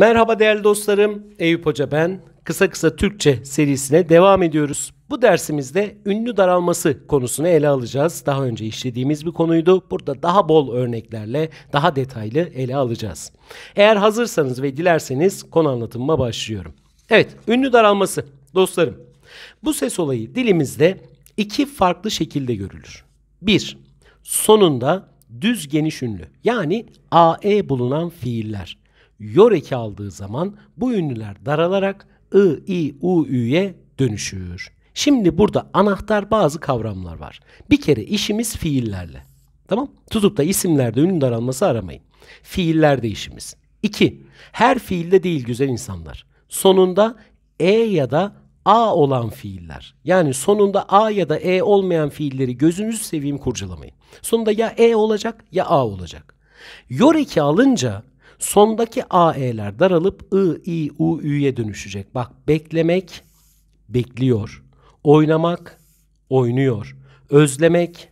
Merhaba değerli dostlarım, Eyüp Hoca ben. Kısa Kısa Türkçe serisine devam ediyoruz. Bu dersimizde ünlü daralması konusunu ele alacağız. Daha önce işlediğimiz bir konuydu. Burada daha bol örneklerle, daha detaylı ele alacağız. Eğer hazırsanız ve dilerseniz konu anlatımıma başlıyorum. Evet, ünlü daralması dostlarım. Bu ses olayı dilimizde iki farklı şekilde görülür. Bir, sonunda düz geniş ünlü yani AE bulunan fiiller yoreki aldığı zaman bu ünlüler daralarak ı, i, u, ü'ye dönüşür. Şimdi burada anahtar bazı kavramlar var. Bir kere işimiz fiillerle. Tamam? Tutup da isimlerde ünlü daralması aramayın. Fiillerde işimiz. İki, her fiilde değil güzel insanlar. Sonunda e ya da a olan fiiller. Yani sonunda a ya da e olmayan fiilleri gözünüzü seveyim kurcalamayın. Sonunda ya e olacak ya a olacak. Yoreki alınca Sondaki AE'ler daralıp I, I, U, Ü'ye dönüşecek. Bak beklemek bekliyor. Oynamak oynuyor. Özlemek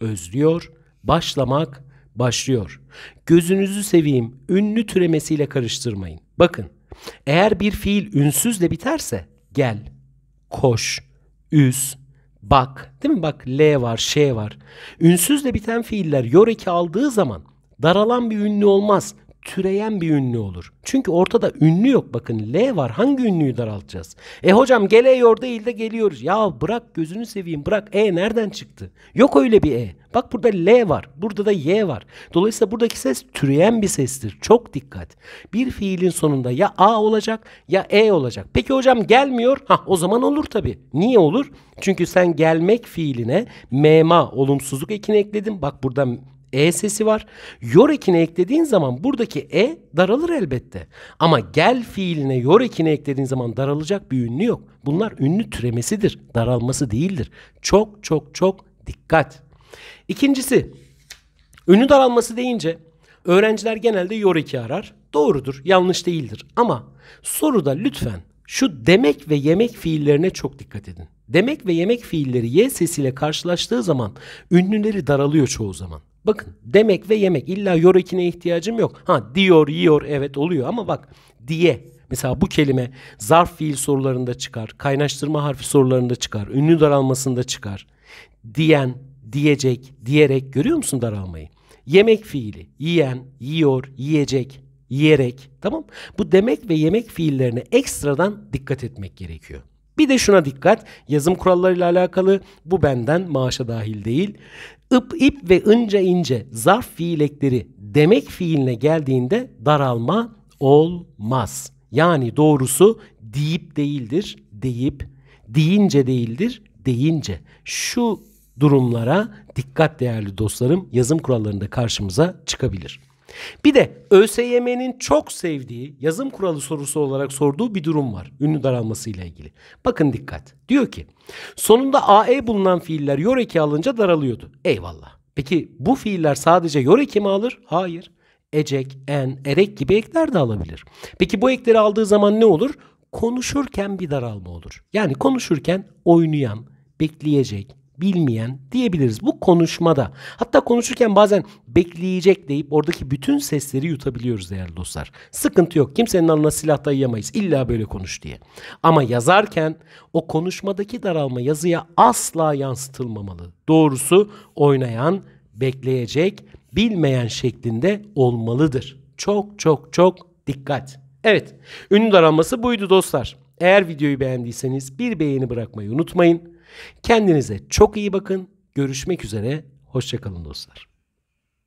özlüyor. Başlamak başlıyor. Gözünüzü seveyim ünlü türemesiyle karıştırmayın. Bakın eğer bir fiil ünsüzle biterse gel, koş, üz, bak değil mi? Bak L var, Ş var. Ünsüzle biten fiiller yoreki aldığı zaman daralan bir ünlü olmaz türeyen bir ünlü olur. Çünkü ortada ünlü yok bakın. L var. Hangi ünlüyü daraltacağız? E hocam geliyor değil de geliyoruz. Ya bırak gözünü seveyim bırak. E nereden çıktı? Yok öyle bir E. Bak burada L var. Burada da Y var. Dolayısıyla buradaki ses türeyen bir sestir. Çok dikkat. Bir fiilin sonunda ya A olacak ya E olacak. Peki hocam gelmiyor. Ha o zaman olur tabii. Niye olur? Çünkü sen gelmek fiiline mema olumsuzluk ekini ekledin. Bak burada e sesi var. Yorekine eklediğin zaman buradaki E daralır elbette. Ama gel fiiline yorekine eklediğin zaman daralacak bir ünlü yok. Bunlar ünlü türemesidir. Daralması değildir. Çok çok çok dikkat. İkincisi ünlü daralması deyince öğrenciler genelde yoreki arar. Doğrudur, yanlış değildir. Ama soruda lütfen şu demek ve yemek fiillerine çok dikkat edin. Demek ve yemek fiilleri y sesiyle karşılaştığı zaman ünlüleri daralıyor çoğu zaman. Bakın demek ve yemek illa yor ekine ihtiyacım yok. Ha diyor yiyor evet oluyor ama bak diye Mesela bu kelime zarf fiil sorularında çıkar, kaynaştırma harfi sorularında çıkar, ünlü daralmasında çıkar. Diyen, diyecek, diyerek görüyor musun daralmayı? Yemek fiili, yiyen, yiyor, yiyecek, yiyerek. Tamam? Bu demek ve yemek fiillerine ekstradan dikkat etmek gerekiyor. Bir de şuna dikkat. Yazım kurallarıyla alakalı bu benden maaşa dahil değil. Ip ip ve ince ince zarf fiilekleri demek fiiline geldiğinde daralma olmaz. Yani doğrusu deyip değildir, deyip, deyince değildir, deyince. Şu durumlara dikkat değerli dostlarım yazım kurallarında karşımıza çıkabilir. Bir de ÖSYM'nin çok sevdiği yazım kuralı sorusu olarak sorduğu bir durum var. Ünlü daralması ile ilgili. Bakın dikkat. Diyor ki sonunda AE bulunan fiiller yoreki alınca daralıyordu. Eyvallah. Peki bu fiiller sadece yoreki mi alır? Hayır. Ecek, en, erek gibi ekler de alabilir. Peki bu ekleri aldığı zaman ne olur? Konuşurken bir daralma olur. Yani konuşurken oynayan, bekleyecek, bilmeyen diyebiliriz. Bu konuşmada hatta konuşurken bazen bekleyecek deyip oradaki bütün sesleri yutabiliyoruz değerli dostlar. Sıkıntı yok. Kimsenin alnına silah dayayamayız. illa böyle konuş diye. Ama yazarken o konuşmadaki daralma yazıya asla yansıtılmamalı. Doğrusu oynayan, bekleyecek, bilmeyen şeklinde olmalıdır. Çok çok çok dikkat. Evet, ünlü daralması buydu dostlar. Eğer videoyu beğendiyseniz bir beğeni bırakmayı unutmayın. Kendinize çok iyi bakın. Görüşmek üzere. Hoşçakalın dostlar.